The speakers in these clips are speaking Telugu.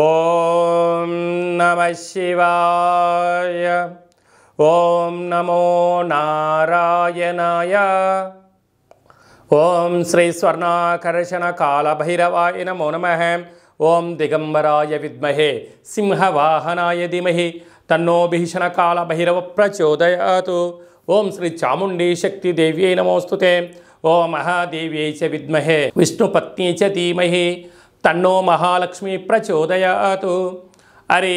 ఓం నమ శివాయ ఓం నమో నారాయణాయ ఓం శ్రీ స్వర్ణాకర్షణ కాళభైరవాయ నమో నమ ఓం దిగంబరాయ విద్మహే సింహవాహనాయ ధీమహి తన్నోభీషణ కాళభైరవ ప్రచోదయాతు ఓం శ్రీ చాముండీ శక్తిదేవ్యై నమోస్తుతే ఓ మహాదేవ్యై చ విద్మహే విష్ణుపత్ని చ ధీమహి తన్నో మహాలక్ష్మి ప్రచోదయాతు అరే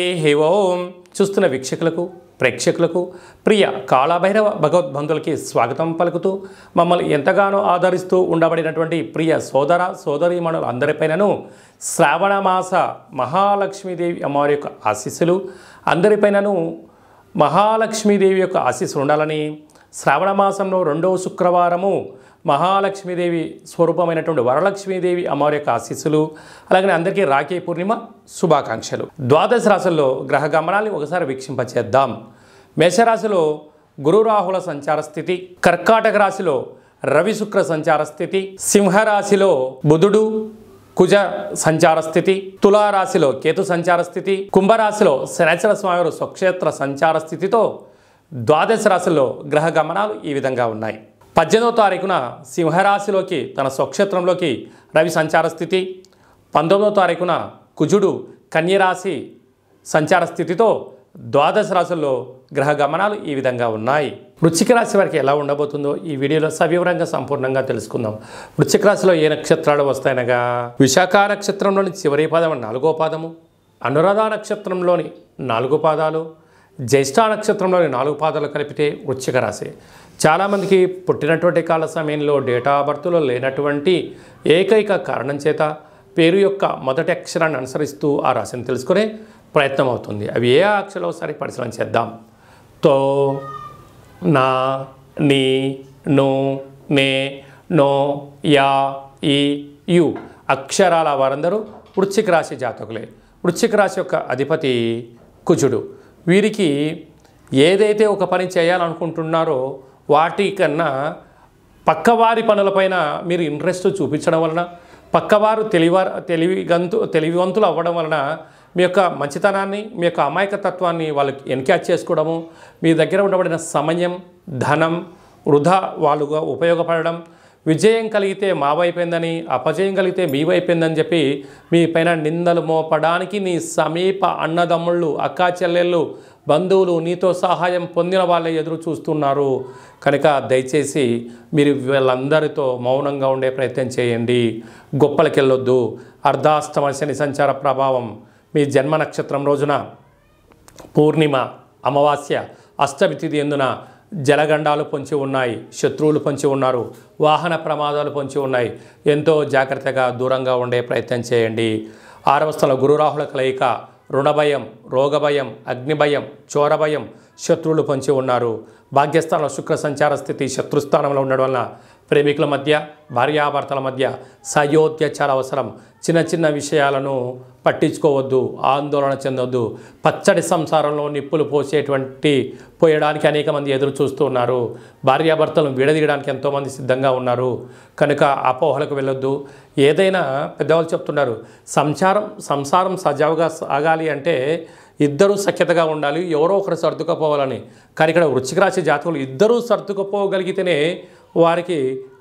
ఓం చూస్తున్న వీక్షకులకు ప్రేక్షకులకు ప్రియ కాళభైరవ భగవద్బంధులకి స్వాగతం పలుకుతూ మమ్మల్ని ఎంతగానో ఆదరిస్తూ ఉండబడినటువంటి ప్రియ సోదర సోదరీమణులు అందరిపైనను శ్రావణ మాస మహాలక్ష్మీదేవి అమ్మవారి యొక్క ఆశీస్సులు అందరిపైనను మహాలక్ష్మీదేవి యొక్క ఆశీస్సులు ఉండాలని శ్రావణ మాసంలో రెండవ శుక్రవారము మహాలక్ష్మీదేవి స్వరూపమైనటువంటి వరలక్ష్మీదేవి అమ్మవారి యొక్క ఆశీస్సులు అలాగే అందరికీ రాఖీ పూర్ణిమ శుభాకాంక్షలు ద్వాదశ రాశుల్లో గ్రహ గమనాన్ని ఒకసారి వీక్షింపచేద్దాం మేషరాశిలో గురు రాహుల సంచార స్థితి కర్కాటక రాశిలో రవి శుక్ర సంచార స్థితి సింహరాశిలో బుధుడు కుజ సంచార స్థితి తులారాశిలో కేతు సంచార స్థితి కుంభరాశిలో శనేశ్వర స్వామి స్వక్షేత్ర సంచార స్థితితో ద్వాదశ రాశుల్లో గ్రహ గమనాలు ఈ విధంగా ఉన్నాయి పద్దెనిమిదవ తారీఖున సింహరాశిలోకి తన స్వక్షేత్రంలోకి రవి సంచార స్థితి పంతొమ్మిదవ తారీఖున కుజుడు కన్యరాశి సంచార స్థితితో ద్వాదశ రాశుల్లో గ్రహ గమనాలు ఈ విధంగా ఉన్నాయి వృశ్చిక రాశి వారికి ఎలా ఉండబోతుందో ఈ వీడియోలో సవివరంగా సంపూర్ణంగా తెలుసుకుందాం వృశ్చిక రాశిలో ఏ నక్షత్రాలు వస్తాయనగా విశాఖ నక్షత్రంలోని చివరి పాదం నాలుగో పాదము అనురాధ నక్షత్రంలోని నాలుగు పాదాలు జ్యేష్ఠ నక్షత్రంలోని నాలుగు పాదాలు కలిపితే వృచ్చిక రాశి చాలామందికి పుట్టినటువంటి కాల సమయంలో డేటా బర్త్లో లేనటువంటి ఏకైక కారణం చేత పేరు యొక్క మొదటి అక్షరాన్ని అనుసరిస్తూ ఆ రాశిని తెలుసుకునే ప్రయత్నం అవుతుంది అవి ఏ అక్షరాలు ఒకసారి పరిశీలన చేద్దాం తో నా నీ నో నే నో యా ఈ యు అక్షరాల వారందరూ వృచ్చిక రాశి జాతకులే వృచ్చిక రాశి యొక్క అధిపతి కుజుడు వీరికి ఏదైతే ఒక పని చేయాలనుకుంటున్నారో వాటికన్నా పక్కవారి పనులపైన మీరు ఇంట్రెస్ట్ చూపించడం వలన పక్కవారు తెలివారు తెలివిగంతు తెలివివంతులు అవ్వడం వలన మీ యొక్క మంచితనాన్ని మీ యొక్క అమాయకతత్వాన్ని వాళ్ళకి ఎన్క్యాచ్ చేసుకోవడము మీ దగ్గర ఉండబడిన సమయం ధనం వృధా వాళ్ళుగా ఉపయోగపడడం విజయం కలిగితే మా వైపోయిందని అపజయం కలిగితే మీ వైపోయిందని చెప్పి మీ పైన నిందలు మోపడానికి నీ సమీప అన్నదమ్ముళ్ళు అక్కా చెల్లెళ్ళు బంధువులు నీతో సహాయం పొందిన వాళ్ళే ఎదురు చూస్తున్నారు కనుక దయచేసి మీరు వీళ్ళందరితో మౌనంగా ఉండే ప్రయత్నం చేయండి గొప్పలకెళ్ళొద్దు అర్ధాష్టమ శని సంచార ప్రభావం మీ జన్మ నక్షత్రం రోజున పూర్ణిమ అమావాస్య అష్టమి తిథి ఎందున జలగండాలు పొంచి ఉన్నాయి శత్రువులు పొంచి ఉన్నారు వాహన ప్రమాదాలు పొంచి ఉన్నాయి ఎంతో జాగ్రత్తగా దూరంగా ఉండే ప్రయత్నం చేయండి ఆరవ స్థల గురురాహుల కలయిక రుణభయం రోగభయం అగ్నిభయం చోరభయం శత్రువులు పొంచి ఉన్నారు భాగ్యస్థానంలో శుక్ర సంచార స్థితి శత్రుస్థానంలో ఉండడం వలన ప్రేమికుల మధ్య భార్యాభర్తల మధ్య సయోత్యచార అవసరం చిన్న చిన్న విషయాలను పట్టించుకోవద్దు ఆందోళన చెందొద్దు పచ్చడి సంసారంలో నిప్పులు పోసేటువంటి పోయడానికి అనేక మంది ఎదురు ఉన్నారు భార్యాభర్తలను విడదీయడానికి ఎంతోమంది సిద్ధంగా ఉన్నారు కనుక అపోహలకు వెళ్ళొద్దు ఏదైనా పెద్దవాళ్ళు చెప్తున్నారు సంసారం సంసారం సజావుగా సాగాలి అంటే ఇద్దరూ సఖ్యతగా ఉండాలి ఎవరో ఒకరు సర్దుకుపోవాలని కానీ ఇక్కడ వృచ్చిక రాశి జాతకులు ఇద్దరూ సర్దుకుపోగలిగితేనే వారికి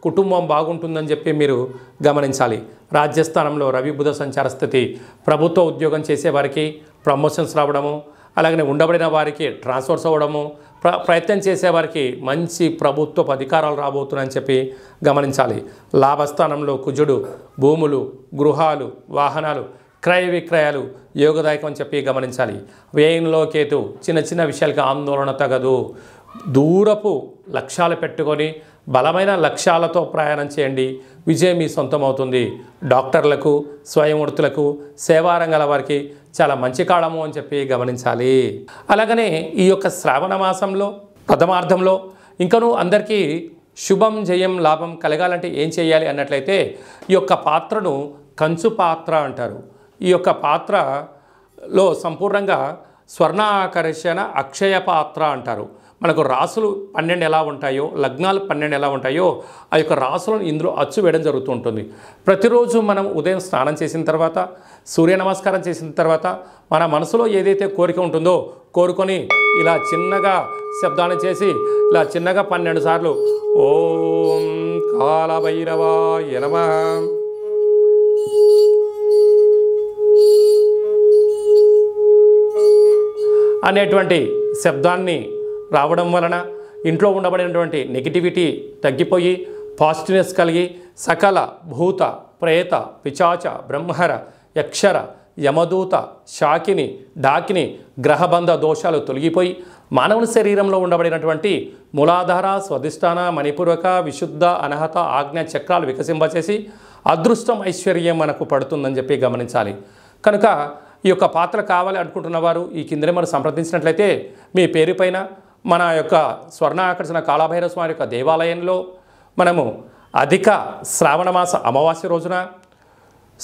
కుటుంబం బాగుంటుందని చెప్పి మీరు గమనించాలి రాజ్యస్థానంలో రవి బుధ సంచార స్థితి ప్రభుత్వ ఉద్యోగం చేసేవారికి ప్రమోషన్స్ రావడము అలాగనే ఉండబడిన వారికి ట్రాన్స్ఫర్స్ అవ్వడము ప్ర ప్రయత్నం చేసేవారికి మంచి ప్రభుత్వ అధికారాలు రాబోతున్నాయని చెప్పి గమనించాలి లాభస్థానంలో కుజుడు భూములు గృహాలు వాహనాలు క్రయ విక్రయాలు యోగదాయకం అని చెప్పి గమనించాలి వ్యయంలో కేతు చిన్న చిన్న విషయాలకి ఆందోళన తగదు దూరపు లక్ష్యాలు పెట్టుకొని బలమైన లక్ష్యాలతో ప్రయాణం చేయండి విజయం మీ సొంతమవుతుంది డాక్టర్లకు స్వయంవృత్తులకు సేవారంగాల వారికి చాలా మంచి కాలము అని చెప్పి గమనించాలి అలాగనే ఈ యొక్క శ్రావణ మాసంలో ప్రథమార్థంలో ఇంకనూ అందరికీ శుభం జయం లాభం కలగాలంటే ఏం చేయాలి అన్నట్లయితే ఈ యొక్క పాత్రను కంచు పాత్ర అంటారు ఈ యొక్క పాత్రలో సంపూర్ణంగా స్వర్ణాకర్షణ అక్షయ పాత్ర అంటారు మనకు రాసులు పన్నెండు ఎలా ఉంటాయో లగ్నాలు పన్నెండు ఎలా ఉంటాయో ఆ యొక్క రాసులను ఇందులో అచ్చు వేయడం జరుగుతూ ఉంటుంది ప్రతిరోజు మనం ఉదయం స్నానం చేసిన తర్వాత సూర్య నమస్కారం చేసిన తర్వాత మన మనసులో ఏదైతే కోరిక ఉంటుందో కోరుకొని ఇలా చిన్నగా శబ్దాన్ని చేసి ఇలా చిన్నగా పన్నెండు సార్లు ఓం కాలభైరవాయ నమ అనేటువంటి శబ్దాన్ని రావడం వలన ఇంట్లో ఉండబడినటువంటి నెగిటివిటీ తగ్గిపోయి పాజిటివ్నెస్ కలిగి సకల భూత ప్రేత పిచాచ బ్రహ్మర యక్షర యమదూత శాకిని డాకిని గ్రహబంధ దోషాలు తొలగిపోయి మానవుని శరీరంలో ఉండబడినటువంటి మూలాధార స్వధిష్టాన మణిపూర్వక విశుద్ధ అనహత ఆజ్ఞ చక్రాలు వికసింపచేసి అదృష్టం ఐశ్వర్యం మనకు పడుతుందని చెప్పి గమనించాలి కనుక ఈ యొక్క పాత్ర కావాలి అనుకుంటున్న వారు ఈ కిందనే మనం సంప్రదించినట్లయితే మీ పేరుపైన మన యొక్క ఆకర్షణ కాళభైరవ స్వామి యొక్క దేవాలయంలో మనము అధిక శ్రావణమాస అమావాస్య రోజున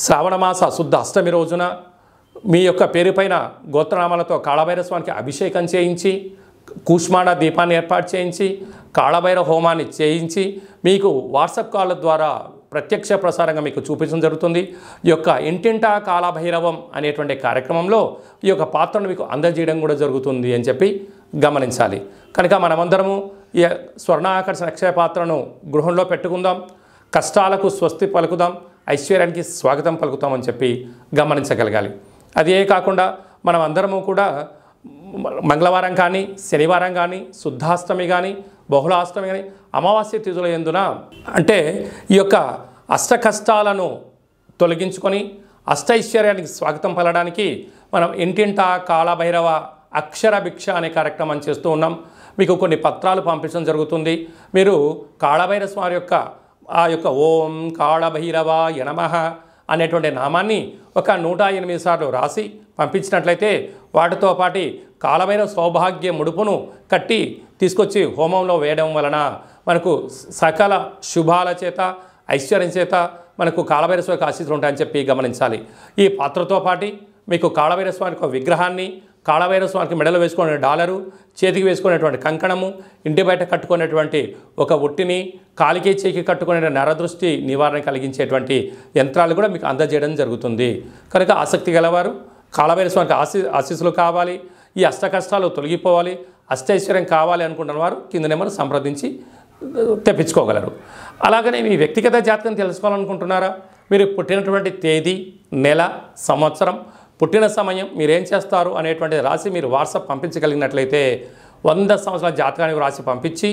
శ్రావణమాస శుద్ధ అష్టమి రోజున మీ యొక్క పేరుపైన గోత్రనామాలతో కాళభైరవ స్వామికి అభిషేకం చేయించి కూష్మాడ దీపాన్ని ఏర్పాటు చేయించి కాళభైరవ హోమాన్ని చేయించి మీకు వాట్సాప్ కాల్ ద్వారా ప్రత్యక్ష ప్రసారంగా మీకు చూపించడం జరుగుతుంది ఈ యొక్క ఇంటింటా కాలభైరవం అనేటువంటి కార్యక్రమంలో ఈ యొక్క పాత్రను మీకు అందజేయడం కూడా జరుగుతుంది అని చెప్పి గమనించాలి కనుక మనమందరము ఈ స్వర్ణాకర్షణ అక్షయ పాత్రను గృహంలో పెట్టుకుందాం కష్టాలకు స్వస్తి పలుకుదాం ఐశ్వర్యానికి స్వాగతం పలుకుతామని చెప్పి గమనించగలగాలి అదే కాకుండా మనం అందరము కూడా మంగళవారం కానీ శనివారం కానీ శుద్ధాష్టమి కానీ బహుళాష్టమి కానీ అమావాస్య తిథుల ఎందున అంటే ఈ యొక్క అష్ట కష్టాలను తొలగించుకొని అష్టైశ్వర్యానికి స్వాగతం పలడానికి మనం ఇంటింటా కాళభైరవ అక్షరభిక్ష అనే కార్యక్రమం చేస్తూ ఉన్నాం మీకు కొన్ని పత్రాలు పంపించడం జరుగుతుంది మీరు కాళభైరస్ వారి యొక్క ఆ యొక్క ఓం కాళభైరవ యనమ అనేటువంటి నామాన్ని ఒక నూట ఎనిమిది సార్లు రాసి పంపించినట్లయితే వాటితో పాటి కాలమైన సౌభాగ్య ముడుపును కట్టి తీసుకొచ్చి హోమంలో వేయడం వలన మనకు సకల శుభాల చేత ఐశ్వర్యం చేత మనకు కాళభైరస్వామికి ఆశీస్సులు ఉంటాయని చెప్పి గమనించాలి ఈ పాత్రతో పాటి మీకు కాళభైరస్వామి యొక్క విగ్రహాన్ని కాళభైరస్వామికి మెడలో వేసుకునే డాలరు చేతికి వేసుకునేటువంటి కంకణము ఇంటి బయట కట్టుకునేటువంటి ఒక ఒట్టిని కాలికి చేకి కట్టుకునే నరదృష్టి నివారణ కలిగించేటువంటి యంత్రాలు కూడా మీకు అందజేయడం జరుగుతుంది కనుక ఆసక్తి గలవారు కాళభైరస్వామికి ఆశీ ఆశీస్సులు కావాలి ఈ అష్ట కష్టాలు తొలగిపోవాలి అష్టైశ్వర్యం కావాలి అనుకుంటున్న వారు కింద నెంబర్ సంప్రదించి తెప్పించుకోగలరు అలాగనే మీ వ్యక్తిగత జాతకం తెలుసుకోవాలనుకుంటున్నారా మీరు పుట్టినటువంటి తేదీ నెల సంవత్సరం పుట్టిన సమయం మీరేం చేస్తారు అనేటువంటి రాసి మీరు వాట్సాప్ పంపించగలిగినట్లయితే వంద సంవత్సరాల జాతకానికి రాసి పంపించి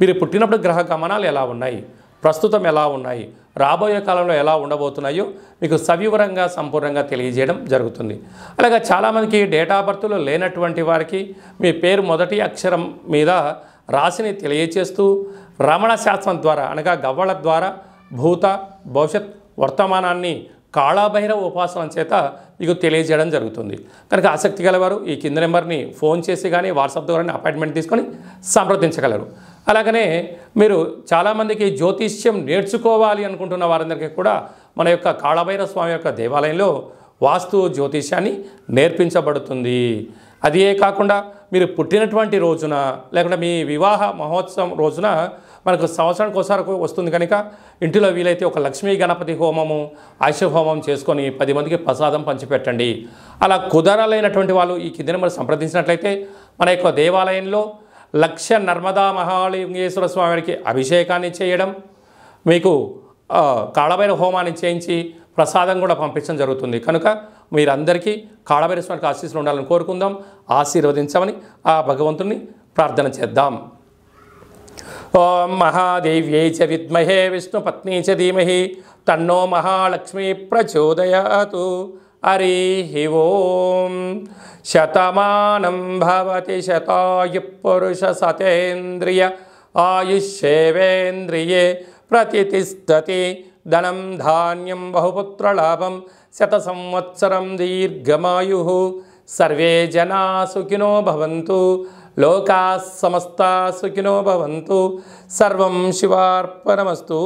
మీరు పుట్టినప్పుడు గ్రహ గమనాలు ఎలా ఉన్నాయి ప్రస్తుతం ఎలా ఉన్నాయి రాబోయే కాలంలో ఎలా ఉండబోతున్నాయో మీకు సవివరంగా సంపూర్ణంగా తెలియజేయడం జరుగుతుంది అలాగే చాలామందికి డేటా బర్త్లు లేనటువంటి వారికి మీ పేరు మొదటి అక్షరం మీద రాశిని తెలియచేస్తూ రమణ శాస్త్రం ద్వారా అనగా గవ్వల ద్వారా భూత భవిష్యత్ వర్తమానాన్ని కాళాభైరవ ఉపాసన చేత మీకు తెలియజేయడం జరుగుతుంది కనుక ఆసక్తి గలవారు ఈ కింద నెంబర్ని ఫోన్ చేసి కానీ వాట్సాప్ ద్వారా అపాయింట్మెంట్ తీసుకొని సంప్రదించగలరు అలాగనే మీరు చాలామందికి జ్యోతిష్యం నేర్చుకోవాలి అనుకుంటున్న వారందరికీ కూడా మన యొక్క కాళభైరవ స్వామి యొక్క దేవాలయంలో వాస్తు జ్యోతిష్యాన్ని నేర్పించబడుతుంది అదే కాకుండా మీరు పుట్టినటువంటి రోజున లేకుండా మీ వివాహ మహోత్సవం రోజున మనకు సంవత్సరానికి ఒకసారి వస్తుంది కనుక ఇంటిలో వీలైతే ఒక లక్ష్మీ గణపతి హోమము ఆయుష హోమం చేసుకొని పది మందికి ప్రసాదం పంచిపెట్టండి అలా కుదరలేనటువంటి వాళ్ళు ఈ కిందని మనం సంప్రదించినట్లయితే మన యొక్క దేవాలయంలో లక్ష నర్మదా మహాలింగేశ్వర స్వామికి అభిషేకాన్ని చేయడం మీకు కాళభైర హోమాన్ని చేయించి ప్రసాదం కూడా పంపించడం జరుగుతుంది కనుక మీరందరికీ కాళభైర స్వామికి ఆశీస్సులు ఉండాలని కోరుకుందాం ఆశీర్వదించమని ఆ భగవంతుని ప్రార్థన చేద్దాం ॐ महादेव्यै च विद्महे विष्णुपत्नी च धीमहि तन्नो महालक्ष्मी प्रचोदयातु हरिः हि शतमानं भवति आयुष्ये आयुष्येवेन्द्रिये प्रतितिष्ठति धनं धान्यं बहुपुत्रलाभं शतसंवत्सरं दीर्घमायुः सर्वे जनाः सुखिनो भवन्तु లోకా సమస్త సుఖినో భవంతు సర్వం శివార్పణమస్తు